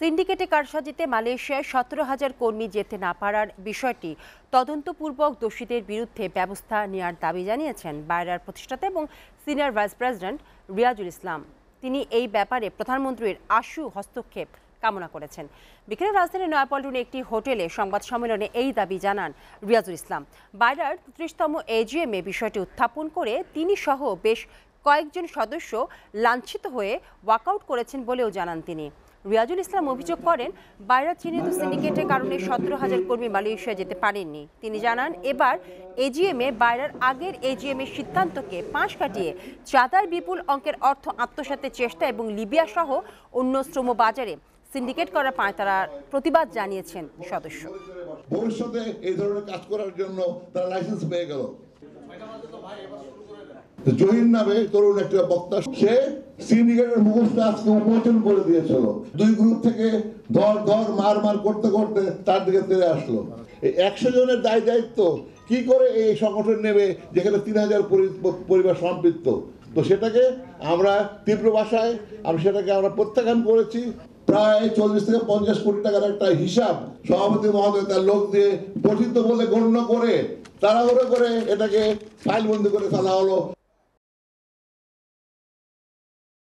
সিন্ডিকেটে কারসাজিতে মালয়েশিয়ায় সতেরো হাজার কর্মী যেতে না পারার বিষয়টি তদন্তপূর্বক দোষীদের বিরুদ্ধে ব্যবস্থা নেওয়ার দাবি জানিয়েছেন বায়রার প্রতিষ্ঠাতা এবং senior vice president Riazul Islam তিনি এই ব্যাপারে প্রধানমন্ত্রীর আশু হস্তক্ষেপ কামনা করেছেন বিকেলে রাজধানীর নয়াপল্টনে একটি হোটেলে সংবাদ সম্মেলনে এই দাবি জানান রিয়াজুল ইসলাম বাইরার ত্রিশতম এজিএমে বিষয়টি উত্থাপন করে তিনি সহ বেশ কয়েকজন সদস্য লাঞ্ছিত হয়ে ওয়াকআউট করেছেন বলেও জানান তিনি রিয়াজুল ইসলাম অভিযোগ করেন বাইরা চিহ্নিত সিন্ডিকেটের কারণে সতেরো হাজার কর্মী মালয়েশিয়া যেতে পারেননি তিনি জানান এবার এজিএমে বাইরার আগের এজিএমের সিদ্ধান্তকে পাশ কাটিয়ে চাঁদার বিপুল অঙ্কের অর্থ আত্মসাতের চেষ্টা এবং লিবিয়া সহ অন্য শ্রম বাজারে সিন্ডিকেট করার তারা প্রতিবাদ জানিয়েছেন সদস্য ভবিষ্যতে এই ধরনের কাজ করার জন্য তারা লাইসেন্স পেয়ে গেল জহির নামে তরুণ একটা বক্তা সে সিন্ডিকেটের মুখস্থ আজকে উন্মোচন করে দিয়েছিল দুই গ্রুপ থেকে মার মার করতে করতে তার দিকে আসলো একশো জনের দায় দায়িত্ব কি করে এই সংগঠন নেবে যেখানে তিন হাজার পরিবার সম্পৃক্ত তো সেটাকে আমরা তীব্র ভাষায় আমি সেটাকে আমরা প্রত্যাখ্যান করেছি প্রায় চল্লিশ থেকে পঞ্চাশ কোটি টাকার একটা হিসাব সভাপতি মহোদয় তার লোক দিয়ে গঠিত বলে গণ্য করে তাড়াহুড়ো করে এটাকে ফাইলবন্দি করে ফেলা হলো